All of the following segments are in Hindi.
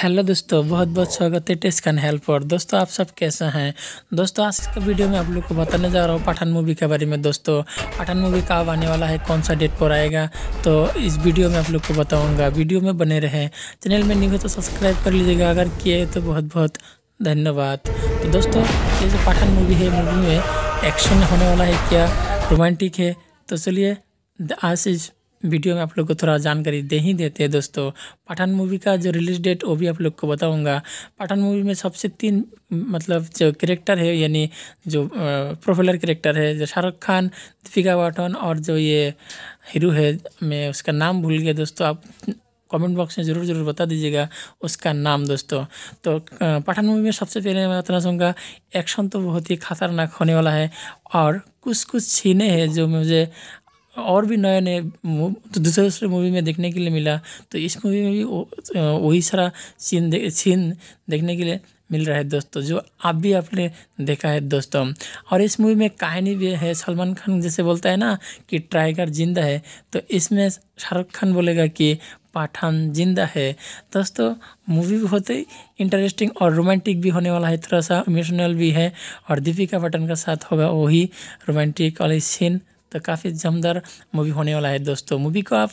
हेलो दोस्तों बहुत बहुत स्वागत है टेस्ट कैन हेल्प और दोस्तों आप सब कैसे हैं दोस्तों आज इसका वीडियो में आप लोग को बताने जा रहा हूँ पठान मूवी के बारे में दोस्तों पठान मूवी कब आने वाला है कौन सा डेट पर आएगा तो इस वीडियो में आप लोग को बताऊँगा वीडियो में बने रहें चैनल में नहीं हो तो सब्सक्राइब कर लीजिएगा अगर किए तो बहुत बहुत धन्यवाद तो दोस्तों ये जो पठान मूवी है मूवी में एक्शन होने वाला है क्या रोमांटिक है तो चलिए आज इस वीडियो में आप लोग को थोड़ा जानकारी दे ही देते हैं दोस्तों पठान मूवी का जो रिलीज डेट वो भी आप लोग को बताऊंगा पठान मूवी में सबसे तीन मतलब जो करेक्टर है यानी जो प्रोफेलर करेक्टर है जो शाहरुख खान दीपिका पाठन और जो ये हीरो है मैं उसका नाम भूल गया दोस्तों आप कमेंट बॉक्स में ज़रूर ज़रूर बता दीजिएगा उसका नाम दोस्तों तो पठान मूवी में सबसे पहले मैं बताना चाहूँगा एक्शन तो बहुत ही खतरनाक होने वाला है और कुछ कुछ सीने हैं जो मुझे और भी नए नए तो दूसरे दूसरे मूवी में देखने के लिए मिला तो इस मूवी में भी वही सारा सीन दे, सीन देखने के लिए मिल रहा है दोस्तों जो आप भी आपने देखा है दोस्तों और इस मूवी में कहानी भी है सलमान खान जैसे बोलता है ना कि टाइगर जिंदा है तो इसमें शाहरुख खान बोलेगा कि पाठान जिंदा है दोस्तों मूवी बहुत ही इंटरेस्टिंग और रोमांटिक भी होने वाला है थोड़ा सा इमोशनल भी है और दीपिका पटन का साथ होगा वही रोमांटिक वाली सीन तो काफ़ी जमदार मूवी होने वाला है दोस्तों मूवी को आप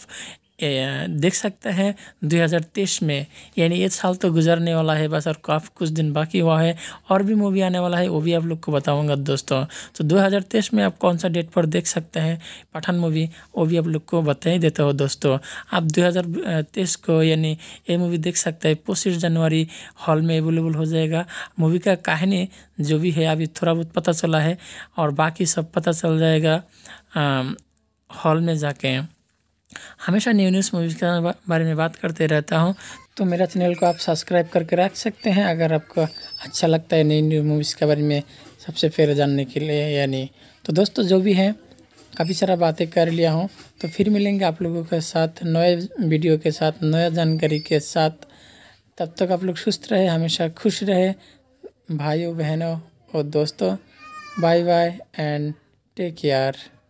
देख सकते हैं 2023 में यानी एक साल तो गुजरने वाला है बस और काफ़ी कुछ दिन बाकी हुआ है और भी मूवी आने वाला है वो भी आप लोग को बताऊंगा दोस्तों तो 2023 में आप कौन सा डेट पर देख सकते हैं पठान मूवी वो भी आप लोग को बता ही देते हो दोस्तों आप 2023 को यानी ये मूवी देख सकते हैं पच्चीस जनवरी हॉल में अवेलेबल हो जाएगा मूवी का कहानी जो भी है अभी थोड़ा बहुत पता चला है और बाकी सब पता चल जाएगा हॉल में जाके हमेशा न्यू न्यूज़ मूवीज़ के बारे में बात करते रहता हूँ तो मेरा चैनल को आप सब्सक्राइब करके रख सकते हैं अगर आपको अच्छा लगता है नई न्यू मूवीज़ के बारे में सबसे पहले जानने के लिए यानी तो दोस्तों जो भी हैं काफ़ी सारा बातें कर लिया हूँ तो फिर मिलेंगे आप लोगों के साथ नए वीडियो के साथ नया जानकारी के साथ तब तक आप लोग सुस्त रहे हमेशा खुश रहे भाइयों बहनों और दोस्तों bye bye and take care